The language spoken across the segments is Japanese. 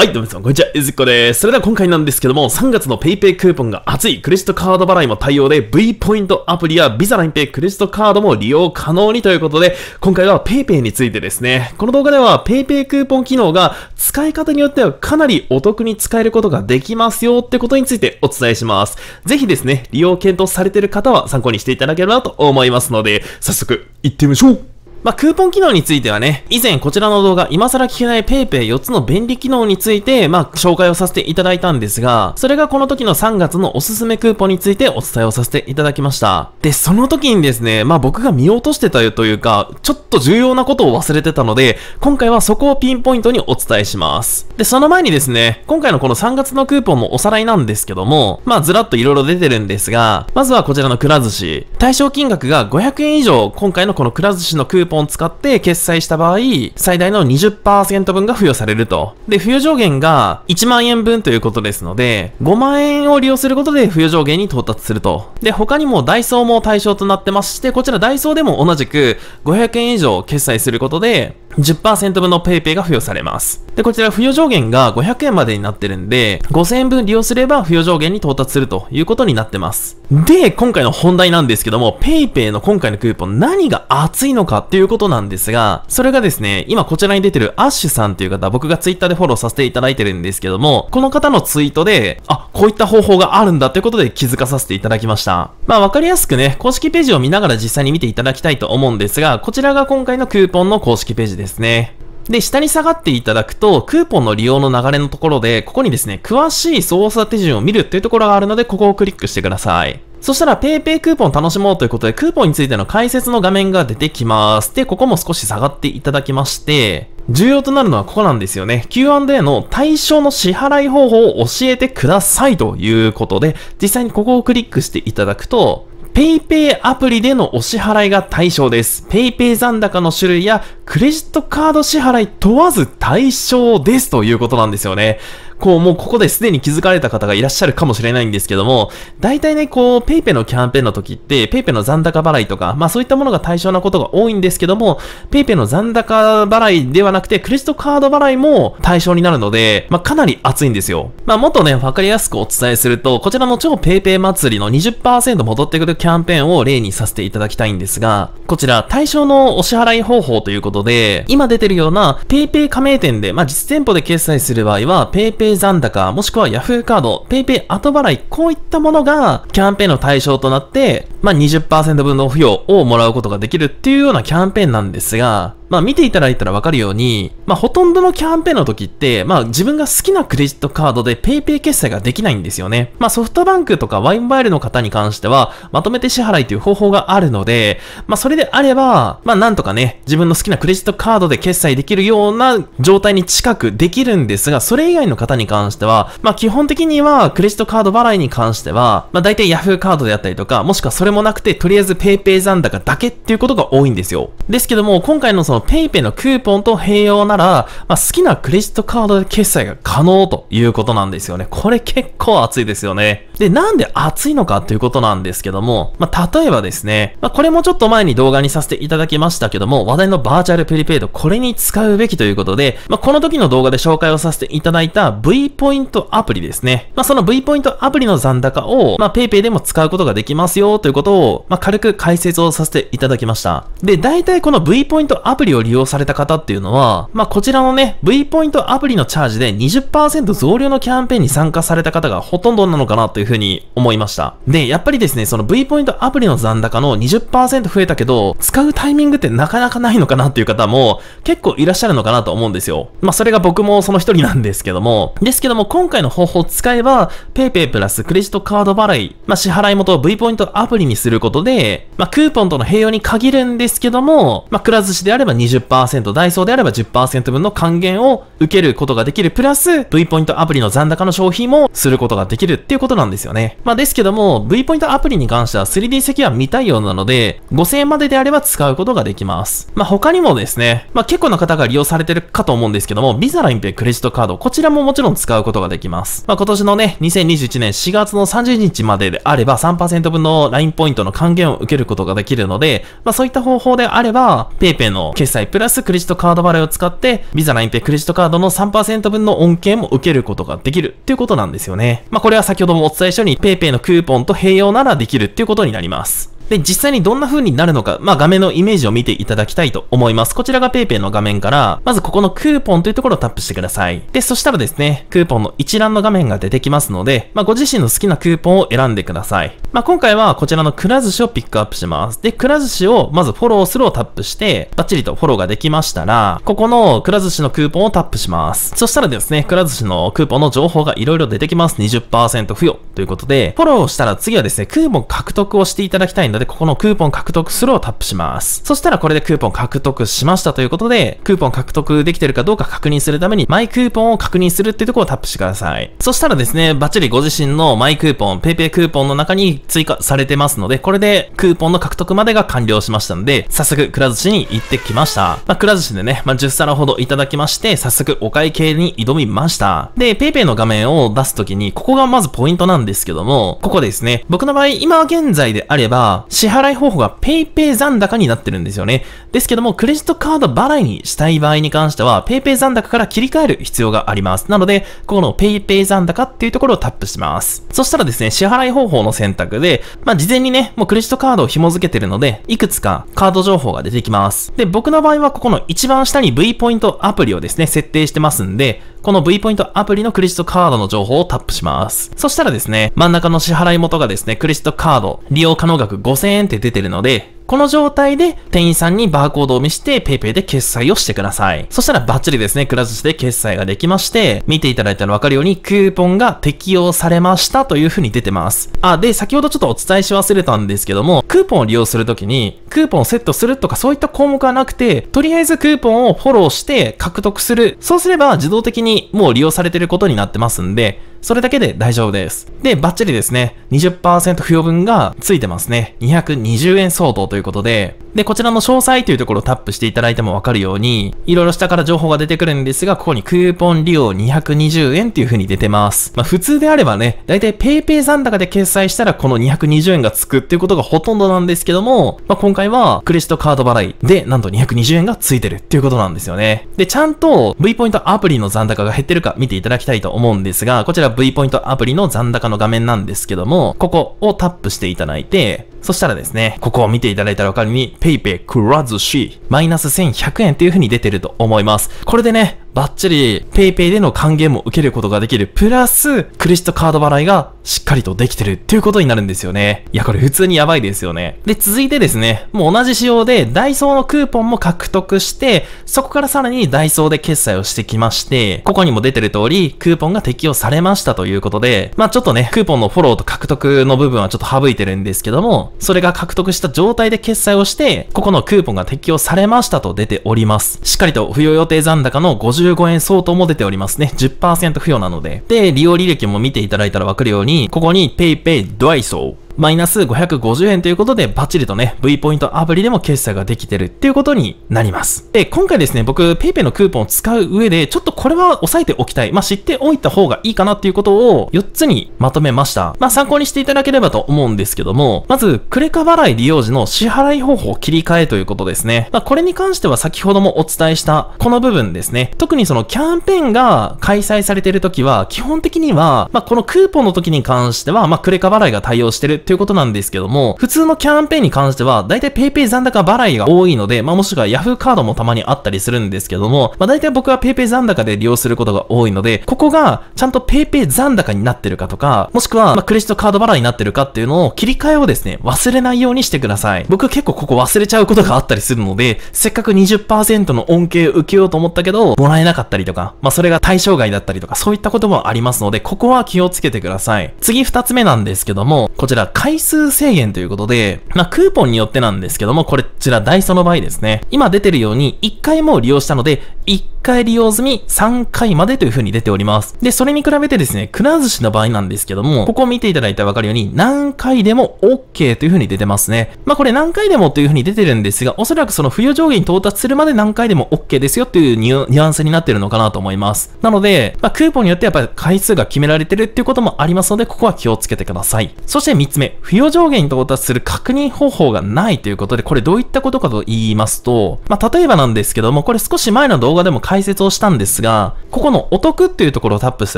はい、どうも皆さん、こんにちは。ゆずっこです。それでは今回なんですけども、3月の PayPay クーポンが熱い、クレジットカード払いも対応で、V ポイントアプリや Visa ラインペイクレジットカードも利用可能にということで、今回は PayPay についてですね、この動画では PayPay クーポン機能が使い方によってはかなりお得に使えることができますよってことについてお伝えします。ぜひですね、利用検討されている方は参考にしていただければと思いますので、早速行ってみましょうまあ、クーポン機能についてはね、以前こちらの動画、今更聞けない PayPay4 つの便利機能について、まあ、紹介をさせていただいたんですが、それがこの時の3月のおすすめクーポンについてお伝えをさせていただきました。で、その時にですね、まあ、僕が見落としてたよというか、ちょっと重要なことを忘れてたので、今回はそこをピンポイントにお伝えします。で、その前にですね、今回のこの3月のクーポンのおさらいなんですけども、まあ、ずらっと色々出てるんですが、まずはこちらのくら寿司。対象金額が500円以上、今回のこのくら寿司のクーポンポン使って決済した場合、最大の20%分が付与されると。で、付与上限が1万円分ということですので、5万円を利用することで付与上限に到達すると。で、他にもダイソーも対象となってまして、こちらダイソーでも同じく500円以上決済することで、10%分の PayPay が付与されます。で、こちら付与上限が500円までになってるんで、5000円分利用すれば付与上限に到達するということになってます。で、今回の本題なんですけども、PayPay の今回のクーポン何が熱いのかっていうことなんですが、それがですね、今こちらに出てるアッシュさんっていう方、僕が Twitter でフォローさせていただいてるんですけども、この方のツイートで、あ、こういった方法があるんだってことで気づかさせていただきました。まあわかりやすくね、公式ページを見ながら実際に見ていただきたいと思うんですが、こちらが今回のクーポンの公式ページですね。で、下に下がっていただくと、クーポンの利用の流れのところで、ここにですね、詳しい操作手順を見るっていうところがあるので、ここをクリックしてください。そしたら PayPay クーポン楽しもうということで、クーポンについての解説の画面が出てきます。で、ここも少し下がっていただきまして、重要となるのはここなんですよね。Q&A の対象の支払い方法を教えてくださいということで、実際にここをクリックしていただくと、PayPay アプリでのお支払いが対象です。PayPay 残高の種類やクレジットカード支払い問わず対象ですということなんですよね。こう、もうここですでに気づかれた方がいらっしゃるかもしれないんですけども、大体ね、こう、PayPay のキャンペーンの時って、PayPay の残高払いとか、まあそういったものが対象なことが多いんですけども、PayPay の残高払いではなくて、クレジットカード払いも対象になるので、まあかなり熱いんですよ。まあもっとね、わかりやすくお伝えすると、こちらの超 PayPay 祭りの20%戻ってくるキャンペーンを例にさせていただきたいんですが、こちら対象のお支払い方法ということことで、今出てるような PayPay 加盟店で、まあ、実店舗で決済する場合は、PayPay 残高、もしくは Yahoo カード、PayPay 後払い、こういったものがキャンペーンの対象となって、まあ、20%分の付与をもらうことができるっていうようなキャンペーンなんですが、まあ見ていただいたらわかるように、まあほとんどのキャンペーンの時って、まあ自分が好きなクレジットカードで PayPay 決済ができないんですよね。まあソフトバンクとかワインバイルの方に関しては、まとめて支払いという方法があるので、まあそれであれば、まあなんとかね、自分の好きなクレジットカードで決済できるような状態に近くできるんですが、それ以外の方に関しては、まあ基本的にはクレジットカード払いに関しては、まあ大体 Yahoo カードであったりとか、もしくはそれもなくて、とりあえず PayPay 残高だけっていうことが多いんですよ。ですけども、今回のその PayPay のクーポンと併用なら、まあ、好きなクレジットカードで決済が可能ということなんですよね。これ結構熱いですよね。で、なんで熱いのかということなんですけども、まあ、例えばですね、まあ、これもちょっと前に動画にさせていただきましたけども、話題のバーチャルプリペイド、これに使うべきということで、まあ、この時の動画で紹介をさせていただいた V ポイントアプリですね。まあ、その V ポイントアプリの残高を、まあ、PayPay でも使うことができますよということを、まあ、軽く解説をさせていただきました。で、大体この V ポイントアプリリを利用された方っていうのは、まあ、こちらのね、V ポイントアプリのチャージで20%増量のキャンペーンに参加された方がほとんどなのかなというふうに思いました。で、やっぱりですね、その V ポイントアプリの残高の20%増えたけど、使うタイミングってなかなかないのかなっていう方も結構いらっしゃるのかなと思うんですよ。まあ、それが僕もその一人なんですけども、ですけども今回の方法を使えば、PayPay プラスクレジットカード払い、まあ、支払い元を V ポイントアプリにすることで、まあ、クーポンとの併用に限るんですけども、まあ、くら寿司であれば20%、ダイソーであれば10%分の還元を受けることができる、プラス V ポイントアプリの残高の消費もすることができるっていうことなんですよね。まあですけども、V ポイントアプリに関しては 3D 席は未対応なので、5000円までであれば使うことができます。まあ他にもですね、まあ結構な方が利用されてるかと思うんですけども、ビザラインペイクレジットカード、こちらももちろん使うことができます。まあ今年のね、2021年4月の30日までであれば3%分の LINE ポイントの還元を受けることができるので、まあそういった方法であれば、PayPay の決済プラスクレジットカード払いを使って、ビザ LINEPay クレジットカードの3%分の恩恵も受けることができるっていうことなんですよね。まあ、これは先ほどもお伝えしたように PayPay のクーポンと併用ならできるっていうことになります。で、実際にどんな風になるのか、まあ、画面のイメージを見ていただきたいと思います。こちらが PayPay の画面から、まずここのクーポンというところをタップしてください。で、そしたらですね、クーポンの一覧の画面が出てきますので、まあ、ご自身の好きなクーポンを選んでください。まあ、今回はこちらのくら寿司をピックアップします。で、くら寿司をまずフォローするをタップして、バッチリとフォローができましたら、ここのくら寿司のクーポンをタップします。そしたらですね、くら寿司のクーポンの情報が色々出てきます。20%付与ということで、フォローしたら次はですね、クーポン獲得をしていただきたいので、で、ここのクーポン獲得するをタップします。そしたらこれでクーポン獲得しましたということで、クーポン獲得できてるかどうか確認するために、マイクーポンを確認するっていうところをタップしてください。そしたらですね、バッチリご自身のマイクーポン、PayPay クーポンの中に追加されてますので、これでクーポンの獲得までが完了しましたので、早速、くら寿司に行ってきました。まあ、くら寿司でね、まあ、10皿ほどいただきまして、早速お会計に挑みました。で、PayPay の画面を出すときに、ここがまずポイントなんですけども、ここですね、僕の場合、今現在であれば、支払い方法が PayPay 残高になってるんですよね。ですけども、クレジットカード払いにしたい場合に関しては、PayPay 残高から切り替える必要があります。なので、この PayPay 残高っていうところをタップします。そしたらですね、支払い方法の選択で、まあ、事前にね、もうクレジットカードを紐付けてるので、いくつかカード情報が出てきます。で、僕の場合はここの一番下に V ポイントアプリをですね、設定してますんで、この V ポイントアプリのクレジットカードの情報をタップします。そしたらですね、真ん中の支払い元がですね、クレジットカード利用可能額5000 5000円って出てるので、この状態で店員さんにバーコードを見して PayPay で決済をしてください。そしたらバッチリですね、くら寿司で決済ができまして、見ていただいたらわかるようにクーポンが適用されましたという風に出てます。あ、で、先ほどちょっとお伝えし忘れたんですけども、クーポンを利用するときに、クーポンをセットするとかそういった項目はなくて、とりあえずクーポンをフォローして獲得する。そうすれば自動的にもう利用されてることになってますんで、それだけで大丈夫です。で、バッチリですね、20%付与分がついてますね。220円相当ということで、で、こちらの詳細というところをタップしていただいてもわかるように、いろいろ下から情報が出てくるんですが、ここにクーポン利用220円っていう風に出てます。まあ普通であればね、だいたい PayPay 残高で決済したらこの220円がつくっていうことがほとんどなんですけども、まあ今回はクレジットカード払いでなんと220円がついてるっていうことなんですよね。で、ちゃんと V ポイントアプリの残高が減ってるか見ていただきたいと思うんですが、こちら V ポイントアプリの残高の画面なんですけども、ここをタップしていただいて、そしたらですね、ここを見ていただいたらわかるに、PayPay くら寿司、マイナス1100円っていう風に出てると思います。これでね、バッチリ PayPay での還元も受けることができる。プラス、クレジットカード払いがしっかりとできてるっていうことになるんですよね。いや、これ普通にやばいですよね。で、続いてですね、もう同じ仕様でダイソーのクーポンも獲得して、そこからさらにダイソーで決済をしてきまして、ここにも出てる通り、クーポンが適用されましたということで、まあちょっとね、クーポンのフォローと獲得の部分はちょっと省いてるんですけども、それが獲得した状態で決済をして、ここのクーポンが適用されましたと出ております。しっかりと付与予定残高の55円相当も出ておりますね。10%付与なので。で、利用履歴も見ていただいたらわかるように、ここに PayPay ドアイソーマイナス550円ということで、バッチリとね、V ポイントアプリでも決済ができてるっていうことになります。で、今回ですね、僕、PayPay のクーポンを使う上で、ちょっとこれは押さえておきたい。まあ、知っておいた方がいいかなっていうことを4つにまとめました。まあ、参考にしていただければと思うんですけども、まず、クレカ払い利用時の支払い方法切り替えということですね。まあ、これに関しては先ほどもお伝えした、この部分ですね。特にそのキャンペーンが開催されてる時は、基本的には、まあ、このクーポンの時に関しては、まあ、クレカ払いが対応してるということなんですけども、普通のキャンペーンに関しては、大体 PayPay 残高払いが多いので、まあ、もしくは Yahoo カードもたまにあったりするんですけども、まあ、だいたい僕は PayPay 残高で利用することが多いので、ここがちゃんと PayPay 残高になってるかとか、もしくは、まクレジットカード払いになってるかっていうのを切り替えをですね、忘れないようにしてください。僕結構ここ忘れちゃうことがあったりするので、せっかく20%の恩恵を受けようと思ったけど、もらえなかったりとか、まあ、それが対象外だったりとか、そういったこともありますので、ここは気をつけてください。次2つ目なんですけども、こちら回数制限ということで、まあ、クーポンによってなんですけども、これちらダイソーの場合ですね。今出てるように、1回も利用したので、1 1回利用済み3回までという風に出ております。で、それに比べてですね、くら寿司の場合なんですけども、ここを見ていただいたらわかるように、何回でも OK という風に出てますね。まあこれ何回でもという風に出てるんですが、おそらくその付与上限に到達するまで何回でも OK ですよというニュアンスになってるのかなと思います。なので、まあクーポンによってやっぱり回数が決められてるっていうこともありますので、ここは気をつけてください。そして3つ目、付与上限に到達する確認方法がないということで、これどういったことかと言いますと、まあ例えばなんですけども、これ少し前の動画でも解説をしたんですが、ここのお得っていうところをタップす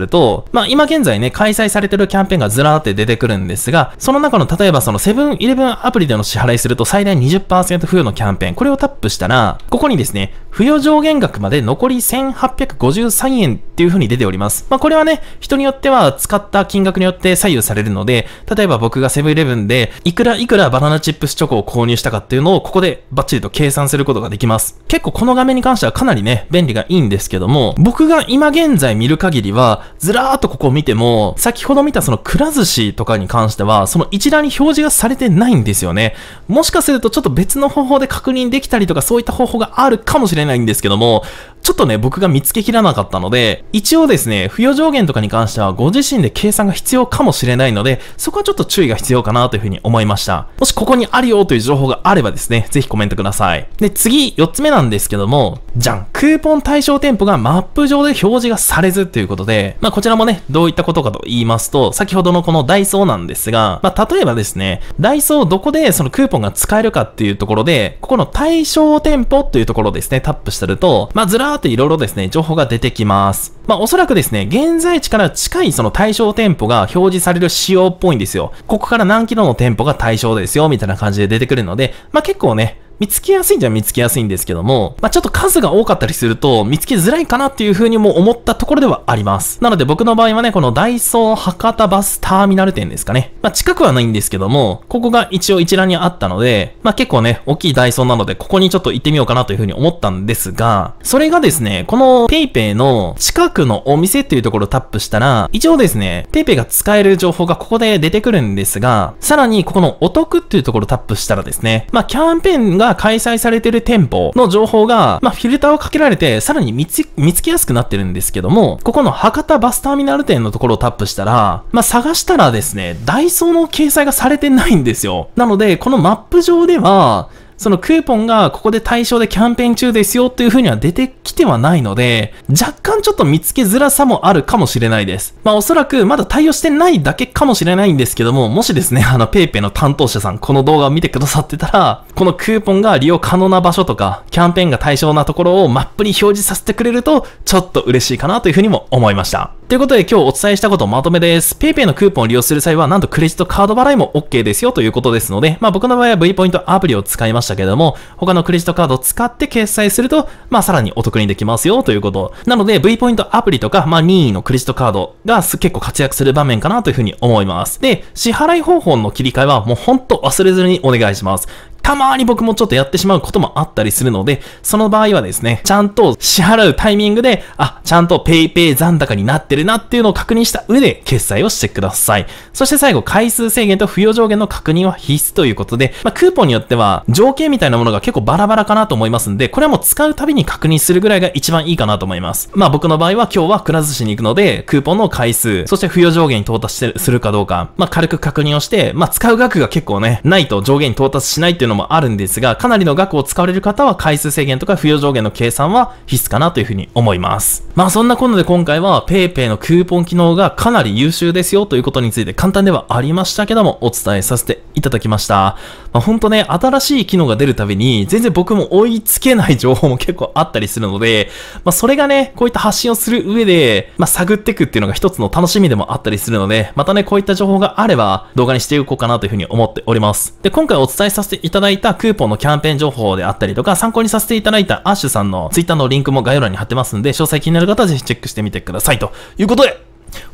ると、まあ今現在ね、開催されてるキャンペーンがずらーって出てくるんですが、その中の例えばそのセブンイレブンアプリでの支払いすると最大20%付与のキャンペーン、これをタップしたら、ここにですね、付与上限額まで残り1853円っていう風に出ております。まあこれはね、人によっては使った金額によって左右されるので、例えば僕がセブンイレブンで、いくらいくらバナナチップスチョコを購入したかっていうのを、ここでバッチリと計算することができます。結構この画面に関してはかなりね、便利ががいいんですけども、僕が今現在見る限りは、ずらーっとここを見ても、先ほど見たそのくら寿司とかに関しては、その一覧に表示がされてないんですよね。もしかするとちょっと別の方法で確認できたりとか、そういった方法があるかもしれないんですけども、ちょっとね、僕が見つけきらなかったので、一応ですね、付与上限とかに関してはご自身で計算が必要かもしれないので、そこはちょっと注意が必要かなというふうに思いました。もしここにあるよという情報があればですね、ぜひコメントください。で、次、四つ目なんですけども、じゃん、クーポン対象店舗がマップ上で表示がされずということで、まあ、こちらもね、どういったことかと言いますと、先ほどのこのダイソーなんですが、まあ、例えばですね、ダイソーどこでそのクーポンが使えるかっていうところで、ここの対象店舗というところですね、タップしてると、まあ、ずらーっと色々ですね、情報が出てきます。まあ、おそらくですね、現在地から近いその対象店舗が表示される仕様っぽいんですよ。ここから何キロの店舗が対象ですよ、みたいな感じで出てくるので、まあ、結構ね、見つけやすいんじゃ見つけやすいんですけども、まあ、ちょっと数が多かったりすると、見つけづらいかなっていう風にも思ったところではあります。なので僕の場合はね、このダイソー博多バスターミナル店ですかね。まあ、近くはないんですけども、ここが一応一覧にあったので、まあ、結構ね、大きいダイソーなので、ここにちょっと行ってみようかなという風に思ったんですが、それがですね、この PayPay の近くのお店っていうところをタップしたら、一応ですね、PayPay が使える情報がここで出てくるんですが、さらにここのお得っていうところをタップしたらですね、まあ、キャンペーンがが開催されてる店舗の情報が、まあ、フィルターをかけられて、さらに見つ、見つけやすくなってるんですけども、ここの博多バスターミナル店のところをタップしたら、まあ、探したらですね、ダイソーの掲載がされてないんですよ。なので、このマップ上では、そのクーポンがここで対象でキャンペーン中ですよっていう風には出てきてはないので、若干ちょっと見つけづらさもあるかもしれないです。まあおそらくまだ対応してないだけかもしれないんですけども、もしですね、あの PayPay の担当者さん、この動画を見てくださってたら、このクーポンが利用可能な場所とか、キャンペーンが対象なところをマップに表示させてくれると、ちょっと嬉しいかなという風にも思いました。ということで今日お伝えしたことまとめです。PayPay のクーポンを利用する際は、なんとクレジットカード払いも OK ですよということですので、まあ僕の場合は V ポイントアプリを使いましたけれども、他のクレジットカードを使って決済すると、まあさらにお得にできますよということ。なので V ポイントアプリとか、まあ任意のクレジットカードが結構活躍する場面かなというふうに思います。で、支払い方法の切り替えはもうほんと忘れずにお願いします。たまに僕もちょっとやってしまうこともあったりするので、その場合はですね、ちゃんと支払うタイミングで、あ、ちゃんと PayPay 残高になってるなっていうのを確認した上で決済をしてください。そして最後、回数制限と付与上限の確認は必須ということで、まあ、クーポンによっては条件みたいなものが結構バラバラかなと思いますんで、これはもう使うたびに確認するぐらいが一番いいかなと思います。まあ僕の場合は今日はくら寿司に行くので、クーポンの回数、そして付与上限に到達してる、するかどうか、まあ軽く確認をして、まあ使う額が結構ね、ないと上限に到達しないっていうのもあるんですが、かなりの額を使われる方は回数制限とか付与上限の計算は必須かなというふうに思います。まあそんなことで今回は PayPay のクーポン機能がかなり優秀ですよということについて簡単ではありましたけどもお伝えさせていただきました。まあ、ほんとね、新しい機能が出るたびに、全然僕も追いつけない情報も結構あったりするので、まあ、それがね、こういった発信をする上で、まあ、探っていくっていうのが一つの楽しみでもあったりするので、またね、こういった情報があれば、動画にしていこうかなというふうに思っております。で、今回お伝えさせていただいたクーポンのキャンペーン情報であったりとか、参考にさせていただいたアッシュさんの Twitter のリンクも概要欄に貼ってますんで、詳細気になる方はぜひチェックしてみてください。ということで、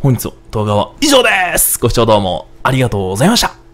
本日の動画は以上ですご視聴どうもありがとうございました